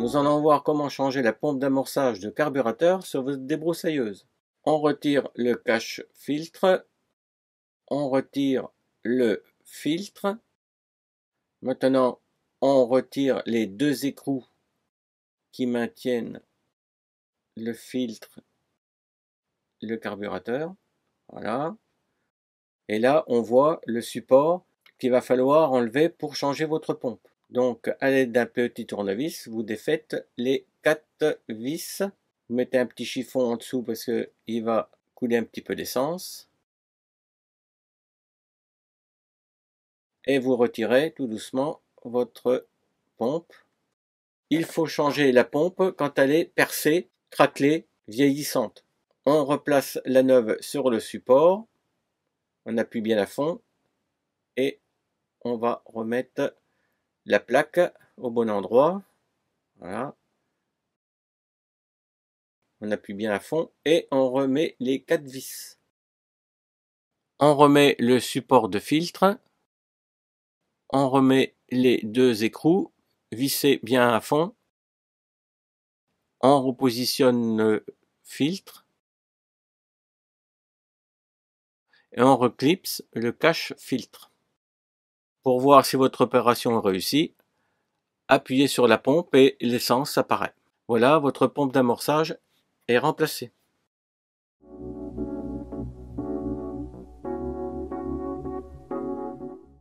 Nous allons voir comment changer la pompe d'amorçage de carburateur sur votre débroussailleuse. On retire le cache filtre. On retire le filtre. Maintenant, on retire les deux écrous qui maintiennent le filtre, le carburateur. Voilà. Et là, on voit le support qu'il va falloir enlever pour changer votre pompe. Donc, à l'aide d'un petit tournevis, vous défaites les quatre vis. Vous mettez un petit chiffon en dessous parce qu'il va couler un petit peu d'essence. Et vous retirez tout doucement votre pompe. Il faut changer la pompe quand elle est percée, craquelée, vieillissante. On replace la neuve sur le support. On appuie bien à fond. Et on va remettre la plaque au bon endroit. Voilà. On appuie bien à fond et on remet les quatre vis. On remet le support de filtre. On remet les deux écrous vissés bien à fond. On repositionne le filtre. Et on reclipse le cache filtre. Pour voir si votre opération réussie, appuyez sur la pompe et l'essence apparaît. Voilà, votre pompe d'amorçage est remplacée.